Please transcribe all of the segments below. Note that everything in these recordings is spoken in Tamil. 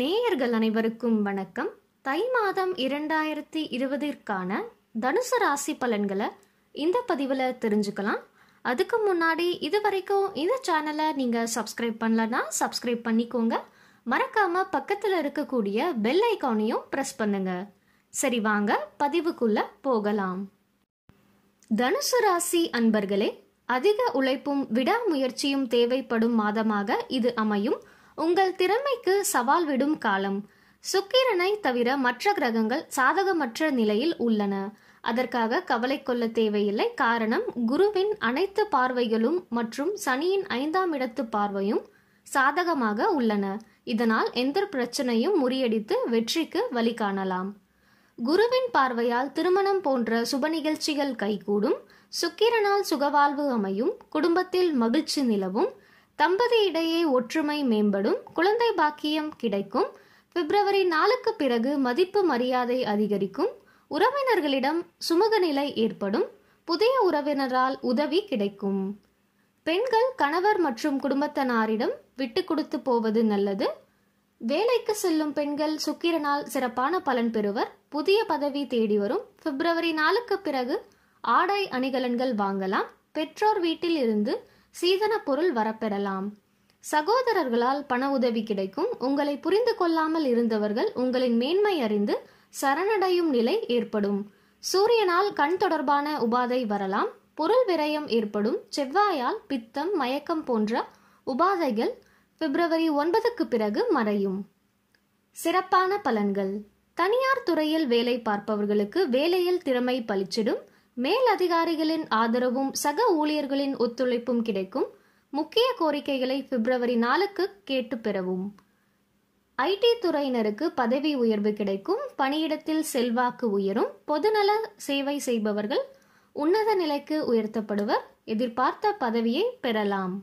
நேயர்கள் அனைவருக்கும் வணக்கம் தை மாதம் இரண்டாயிரத்தி இருபதிற்கான தனுசு ராசி பலன்களை இந்த பதிவில் தெரிஞ்சுக்கலாம் அதுக்கு முன்னாடி இது வரைக்கும் இந்த சேனலை நீங்கள் சப்ஸ்கிரைப் பண்ணலன்னா சப்ஸ்கிரைப் பண்ணிக்கோங்க மறக்காமல் பக்கத்தில் இருக்கக்கூடிய பெல் ஐக்கானையும் ப்ரெஸ் பண்ணுங்க சரி வாங்க பதிவுக்குள்ளே போகலாம் தனுசு ராசி அன்பர்களே அதிக உழைப்பும் விடாமுயற்சியும் தேவைப்படும் மாதமாக இது அமையும் உங்கள் திறமைக்கு சவால் விடும் காலம் சுக்கிரனை தவிர மற்ற கிரகங்கள் சாதகமற்ற நிலையில் உள்ளன அதற்காக கவலை கொள்ள தேவையில்லை காரணம் குருவின் அனைத்து பார்வைகளும் மற்றும் சனியின் ஐந்தாம் இடத்து பார்வையும் சாதகமாக உள்ளன இதனால் எந்த பிரச்சனையும் முறியடித்து வெற்றிக்கு வழி காணலாம் குருவின் பார்வையால் திருமணம் போன்ற சுப நிகழ்ச்சிகள் கைகூடும் சுக்கிரனால் சுகவாழ்வு அமையும் குடும்பத்தில் மகிழ்ச்சி நிலவும் தம்பதி இடையே ஒற்றுமை மேம்படும் குழந்தை பாக்கியம் கிடைக்கும் பிப்ரவரி நாலுக்கு பிறகு மதிப்பு மரியாதை அதிகரிக்கும் உறவினர்களிடம் சுமூக நிலை ஏற்படும் புதிய உறவினரால் உதவி கிடைக்கும் பெண்கள் கணவர் மற்றும் குடும்பத்தினாரிடம் விட்டு கொடுத்து போவது நல்லது வேலைக்கு செல்லும் பெண்கள் சுக்கிரனால் சிறப்பான பலன் பெறுவர் புதிய பதவி தேடி வரும் பிப்ரவரி நாளுக்கு பிறகு ஆடை அணிகலன்கள் வாங்கலாம் பெற்றோர் வீட்டில் இருந்து சீதன பொருள் வரப்பெறலாம் சகோதரர்களால் பண உதவி கிடைக்கும் உங்களை புரிந்து கொள்ளாமல் இருந்தவர்கள் உங்களின் மேன்மை அறிந்து சரணடையும் நிலை ஏற்படும் சூரியனால் கண் தொடர்பான உபாதை வரலாம் பொருள் விரயம் ஏற்படும் செவ்வாயால் பித்தம் மயக்கம் போன்ற உபாதைகள் பிப்ரவரி ஒன்பதுக்கு பிறகு மறையும் சிறப்பான பலன்கள் தனியார் துறையில் வேலை பார்ப்பவர்களுக்கு வேலையில் திறமை பளிச்சிடும் மேல் அதிகாரிகளின் ஆதரவும் சக ஊழியர்களின் ஒத்துழைப்பும் கிடைக்கும் முக்கிய கோரிக்கைகளை பிப்ரவரி நாலுக்கு கேட்டு பெறவும் ஐடி துறையினருக்கு பதவி உயர்வு கிடைக்கும் பணியிடத்தில் செல்வாக்கு உயரும் பொதுநல சேவை செய்பவர்கள் உன்னத நிலைக்கு உயர்த்தப்படுவர் எதிர்பார்த்த பதவியை பெறலாம்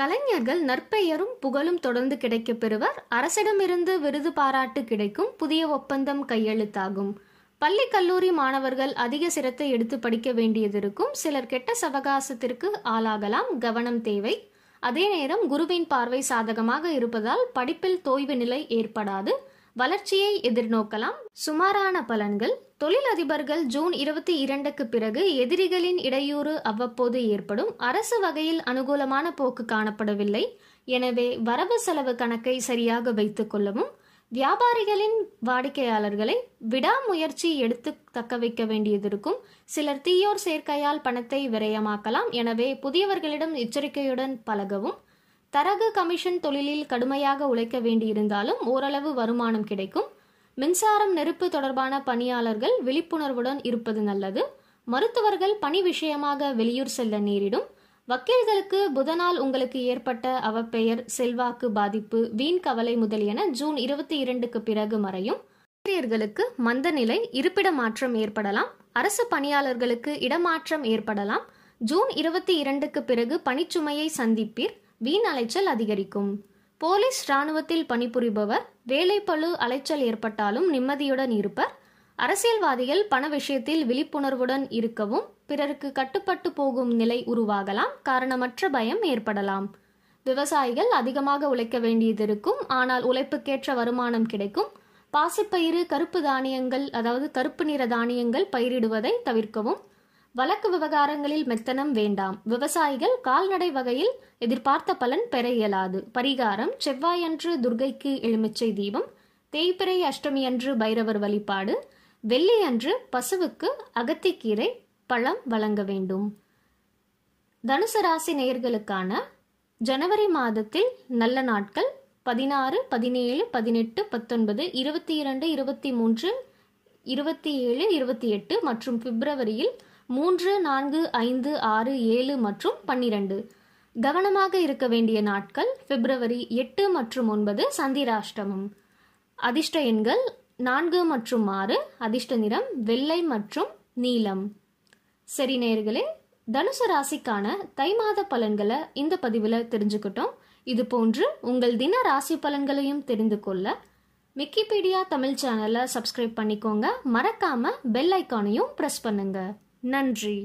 கலைஞர்கள் நற்பெயரும் புகழும் தொடர்ந்து கிடைக்கப் பெறுவர் அரசிடமிருந்து விருது பாராட்டு கிடைக்கும் புதிய ஒப்பந்தம் கையெழுத்தாகும் பள்ளி கல்லூரி மாணவர்கள் அதிக சிரத்தை எடுத்து படிக்க வேண்டியது இருக்கும் சிலர் கெட்ட சவகாசத்திற்கு ஆளாகலாம் கவனம் தேவை அதே நேரம் குருவின் பார்வை சாதகமாக இருப்பதால் படிப்பில் தோய்வு நிலை ஏற்படாது வளர்ச்சியை எதிர்நோக்கலாம் சுமாரான பலன்கள் தொழிலதிபர்கள் ஜூன் இருபத்தி இரண்டுக்கு பிறகு எதிரிகளின் இடையூறு அவ்வப்போது ஏற்படும் அரசு வகையில் அனுகூலமான போக்கு காணப்படவில்லை எனவே வரவு செலவு கணக்கை சரியாக வைத்துக் கொள்ளவும் வியாபாரிகளின் வாடிக்கையாளர்களை விடாமுயற்சி எடுத்து தக்க வைக்க வேண்டியது இருக்கும் சிலர் தீயோர் சேர்க்கையால் பணத்தை விரயமாக்கலாம் எனவே புதியவர்களிடம் எச்சரிக்கையுடன் பழகவும் தரகு கமிஷன் தொழிலில் கடுமையாக உழைக்க வேண்டியிருந்தாலும் ஓரளவு வருமானம் கிடைக்கும் மின்சாரம் நெருப்பு தொடர்பான பணியாளர்கள் விழிப்புணர்வுடன் இருப்பது நல்லது மருத்துவர்கள் பணி விஷயமாக வெளியூர் செல்ல நேரிடும் வக்கீல்களுக்கு புதனால் உங்களுக்கு ஏற்பட்ட அவப்பெயர் செல்வாக்கு பாதிப்பு வீண் கவலை முதலியன ஜூன் இருபத்தி இரண்டுக்கு பிறகு மறையும் மந்த மந்தநிலை இருப்பிட மாற்றம் ஏற்படலாம் அரசு பணியாளர்களுக்கு இடமாற்றம் ஏற்படலாம் ஜூன் இருபத்தி இரண்டுக்கு பிறகு பணிச்சுமையை சந்திப்பீர் வீண் அலைச்சல் அதிகரிக்கும் போலீஸ் இராணுவத்தில் பணிபுரிபவர் வேலைப்பழு அலைச்சல் ஏற்பட்டாலும் நிம்மதியுடன் இருப்பர் அரசியல்வாதிகள் பண விஷயத்தில் விழிப்புணர்வுடன் இருக்கவும் பிறருக்கு கட்டுப்பட்டு போகும் நிலை உருவாகலாம் காரணமற்ற பயம் ஏற்படலாம் விவசாயிகள் அதிகமாக உழைக்க வேண்டியது இருக்கும் ஆனால் உழைப்புக்கேற்ற வருமானம் கிடைக்கும் பாசிப்பயிறு கருப்பு தானியங்கள் அதாவது கருப்பு நிற தானியங்கள் பயிரிடுவதை தவிர்க்கவும் வழக்கு விவகாரங்களில் மெத்தனம் வேண்டாம் விவசாயிகள் கால்நடை வகையில் எதிர்பார்த்த பலன் பெற இயலாது பரிகாரம் செவ்வாயன்று துர்கைக்கு எலுமிச்சை தீபம் தேய்பிரை அஷ்டமி அன்று பைரவர் வழிபாடு வெள்ளி அன்று பசுவுக்கு அகத்திக்கீரை பழம் வழங்க வேண்டும் தனுசு ராசி நேயர்களுக்கான ஜனவரி மாதத்தில் நல்ல நாட்கள் பதினாறு பதினேழு பதினெட்டு பத்தொன்பது இருபத்தி இரண்டு இருபத்தி மூன்று இருபத்தி ஏழு இருபத்தி எட்டு மற்றும் பிப்ரவரியில் மூன்று நான்கு ஐந்து ஆறு ஏழு மற்றும் பன்னிரண்டு கவனமாக இருக்க வேண்டிய நாட்கள் பிப்ரவரி எட்டு மற்றும் ஒன்பது சந்திராஷ்டமம் அதிர்ஷ்ட எண்கள் நான்கு மற்றும் ஆறு அதிர்ஷ்ட நிறம் வெள்ளை மற்றும் நீலம் சரி நேர்களே தனுசு ராசிக்கான தை மாத பலன்களை இந்த பதிவில் தெரிஞ்சுக்கிட்டோம் இது போன்று உங்கள் தின ராசி பலன்களையும் தெரிந்து கொள்ள விக்கிபீடியா தமிழ் சேனலை சப்ஸ்கிரைப் பண்ணிக்கோங்க மறக்காமல் பெல் ஐக்கானையும் ப்ரெஸ் பண்ணுங்க நன்றி